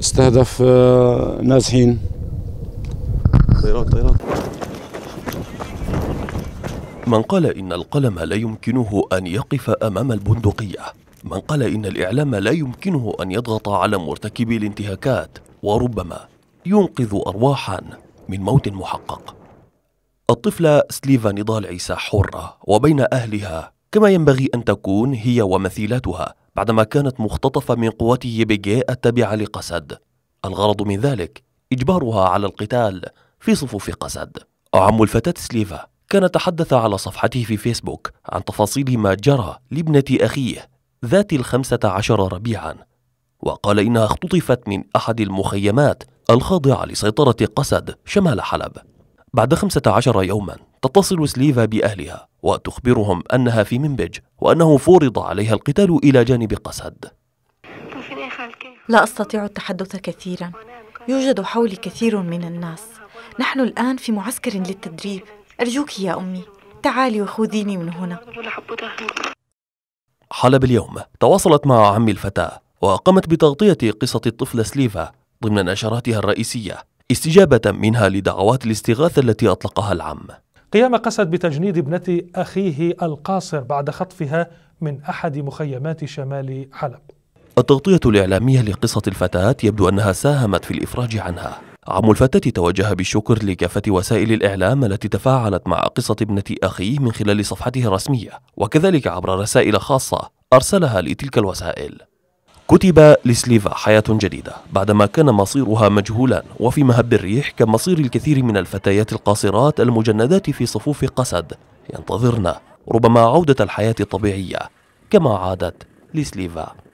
استهدف آه، نازحين طيران طيران من قال إن القلم لا يمكنه أن يقف أمام البندقية من قال إن الإعلام لا يمكنه أن يضغط على مرتكبي الانتهاكات وربما ينقذ أرواحا من موت محقق الطفلة سليفا نضال عيسى حرة وبين أهلها كما ينبغي أن تكون هي ومثيلاتها بعدما كانت مختطفة من قوته يبيجي التابعة لقسد الغرض من ذلك إجبارها على القتال في صفوف قسد عم الفتاة سليفا كان تحدث على صفحته في فيسبوك عن تفاصيل ما جرى لابنة أخيه ذات الخمسة عشر ربيعا وقال إنها اختطفت من أحد المخيمات الخاضعة لسيطرة قسد شمال حلب بعد خمسة عشر يوما تتصل سليفا بأهلها وتخبرهم أنها في منبج وأنه فورض عليها القتال إلى جانب قسد لا أستطيع التحدث كثيرا يوجد حولي كثير من الناس نحن الآن في معسكر للتدريب أرجوك يا أمي تعالي وخذيني من هنا حلب اليوم تواصلت مع عم الفتاة وقامت بتغطية قصة الطفلة سليفا ضمن نشراتها الرئيسية استجابة منها لدعوات الاستغاثة التي أطلقها العم قيام قسد بتجنيد ابنة أخيه القاصر بعد خطفها من أحد مخيمات شمال حلب التغطية الإعلامية لقصة الفتاة يبدو أنها ساهمت في الإفراج عنها عم الفتاة توجه بالشكر لكافة وسائل الإعلام التي تفاعلت مع قصة ابنة أخيه من خلال صفحته الرسمية وكذلك عبر رسائل خاصة أرسلها لتلك الوسائل كتب لسليفا حياة جديدة بعدما كان مصيرها مجهولا وفي مهب الريح كمصير الكثير من الفتيات القاصرات المجندات في صفوف قسد ينتظرن ربما عودة الحياة الطبيعية كما عادت لسليفا